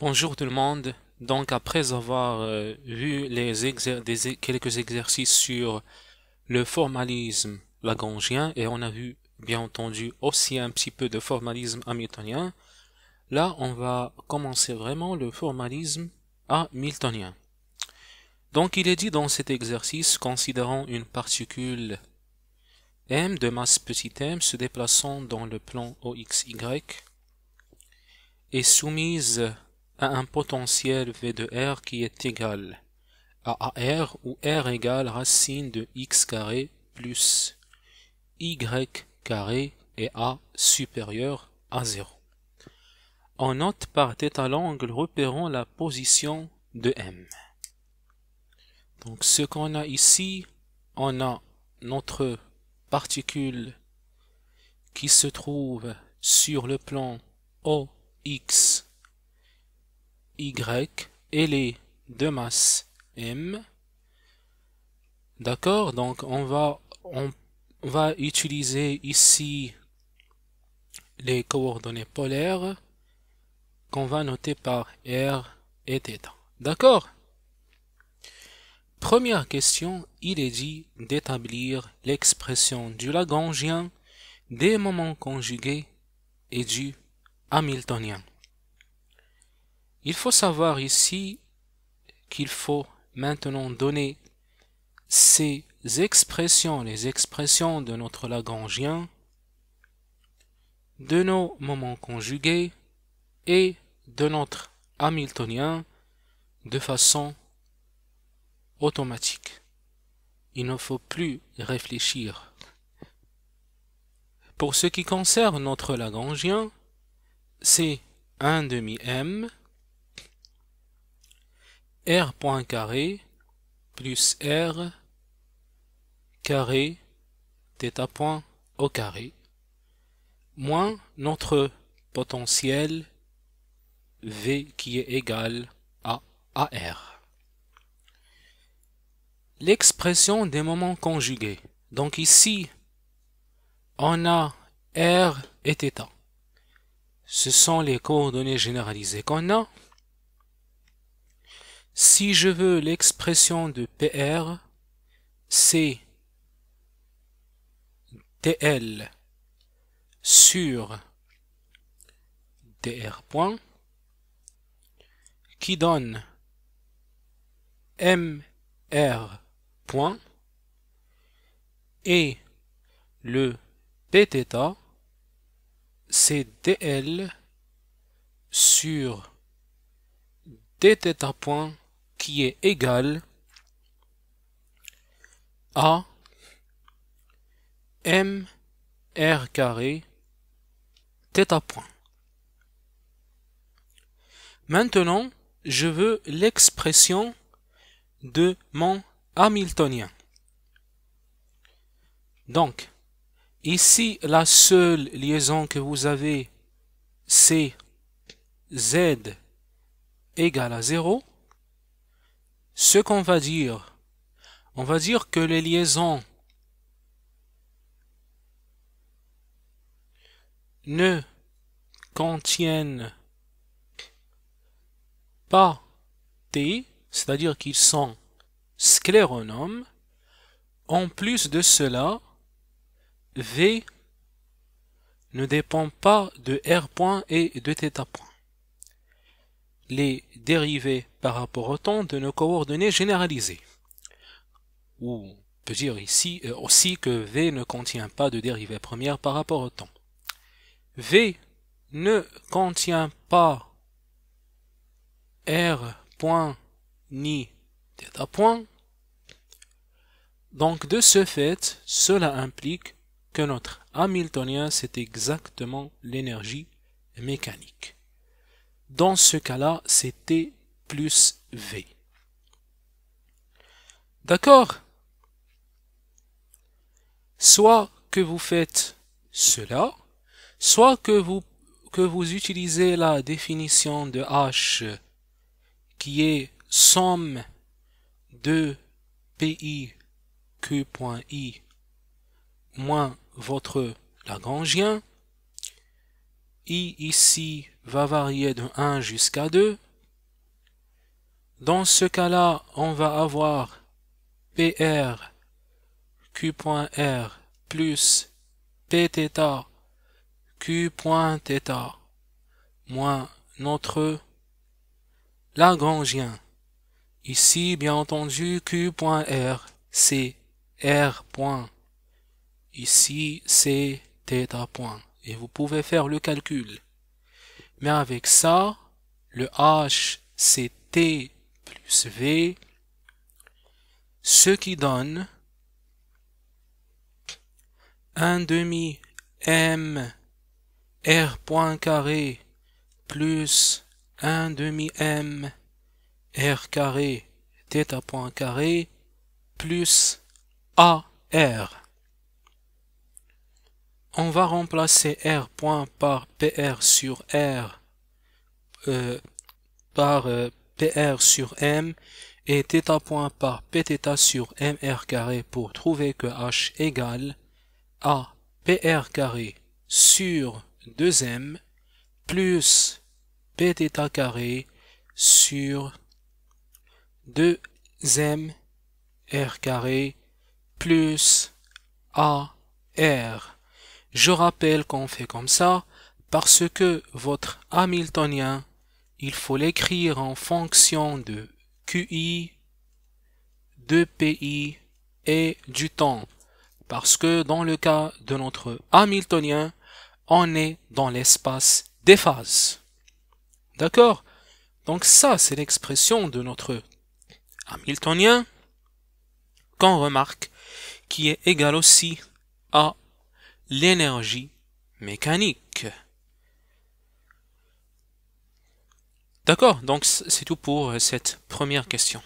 Bonjour tout le monde. Donc après avoir euh, vu les e-, quelques exercices sur le formalisme lagangien et on a vu bien entendu aussi un petit peu de formalisme hamiltonien, là on va commencer vraiment le formalisme hamiltonien. Donc il est dit dans cet exercice, considérant une particule m de masse petit m se déplaçant dans le plan OXY et soumise à un potentiel V de R qui est égal à AR où R égale racine de x carré plus y carré et A supérieur à 0. On note par à l'angle repérant la position de M. Donc ce qu'on a ici, on a notre particule qui se trouve sur le plan OX y et les deux masses m. D'accord Donc on va, on va utiliser ici les coordonnées polaires qu'on va noter par R et θ. D'accord Première question, il est dit d'établir l'expression du Lagrangien, des moments conjugués et du Hamiltonien. Il faut savoir ici qu'il faut maintenant donner ces expressions, les expressions de notre Lagrangien, de nos moments conjugués et de notre Hamiltonien de façon automatique. Il ne faut plus réfléchir. Pour ce qui concerne notre Lagrangien, c'est 1 demi m r point carré plus r carré θ point au carré moins notre potentiel V qui est égal à AR. L'expression des moments conjugués. Donc ici, on a R et θ. Ce sont les coordonnées généralisées qu'on a. Si je veux l'expression de PR, c'est DL sur DR point qui donne MR point et le Pθ c'est DL sur dθ point qui est égal à m r carré θ point. Maintenant, je veux l'expression de mon hamiltonien. Donc, ici, la seule liaison que vous avez, c'est z égale à 0 ce qu'on va dire, on va dire que les liaisons ne contiennent pas T, c'est-à-dire qu'ils sont scléronomes. En plus de cela, V ne dépend pas de R point et de θ point les dérivées par rapport au temps de nos coordonnées généralisées. Ou on peut dire ici euh, aussi que V ne contient pas de dérivée première par rapport au temps. V ne contient pas R point ni θ point. Donc de ce fait, cela implique que notre Hamiltonien c'est exactement l'énergie mécanique. Dans ce cas-là, c'est T plus V. D'accord Soit que vous faites cela, soit que vous, que vous utilisez la définition de H qui est somme de PI Q.I moins votre Lagrangien i ici va varier de 1 jusqu'à 2. Dans ce cas-là, on va avoir PR r plus Pθ Q.θ moins notre Lagrangien. Ici, bien entendu, Q.R, c'est R point. Ici, c'est theta point et vous pouvez faire le calcul. Mais avec ça, le H c'est T plus V, ce qui donne 1 demi M R point carré plus un demi M R carré theta point carré plus AR. On va remplacer R point par PR sur R euh, par euh, PR sur M et θ point par Pθ sur MR carré pour trouver que H égale à PR carré sur 2M plus Pθ carré sur 2M R carré plus AR je rappelle qu'on fait comme ça parce que votre Hamiltonien, il faut l'écrire en fonction de QI, de PI et du temps. Parce que dans le cas de notre Hamiltonien, on est dans l'espace des phases. D'accord Donc ça, c'est l'expression de notre Hamiltonien qu'on remarque qui est égal aussi à l'énergie mécanique. D'accord, donc c'est tout pour euh, cette première question.